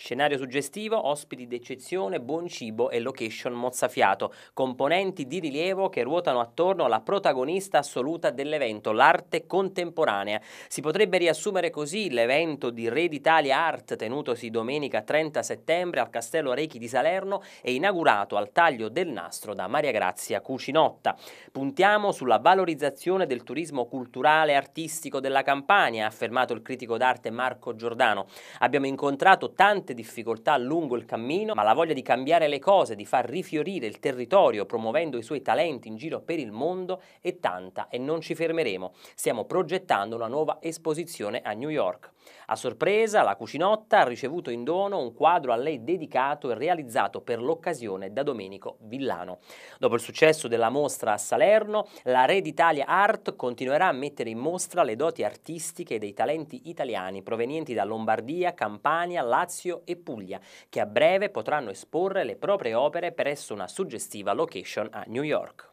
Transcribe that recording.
Scenario suggestivo, ospiti d'eccezione, buon cibo e location mozzafiato, componenti di rilievo che ruotano attorno alla protagonista assoluta dell'evento, l'arte contemporanea. Si potrebbe riassumere così l'evento di Re d'Italia Art tenutosi domenica 30 settembre al Castello Rechi di Salerno e inaugurato al taglio del nastro da Maria Grazia Cucinotta. Puntiamo sulla valorizzazione del turismo culturale e artistico della Campania, ha affermato il critico d'arte Marco Giordano. Abbiamo incontrato tanti tante difficoltà lungo il cammino, ma la voglia di cambiare le cose, di far rifiorire il territorio promuovendo i suoi talenti in giro per il mondo è tanta e non ci fermeremo. Stiamo progettando una nuova esposizione a New York. A sorpresa, la Cucinotta ha ricevuto in dono un quadro a lei dedicato e realizzato per l'occasione da Domenico Villano. Dopo il successo della mostra a Salerno, la Red Italia Art continuerà a mettere in mostra le doti artistiche dei talenti italiani provenienti da Lombardia, Campania, Lazio e Puglia, che a breve potranno esporre le proprie opere presso una suggestiva location a New York.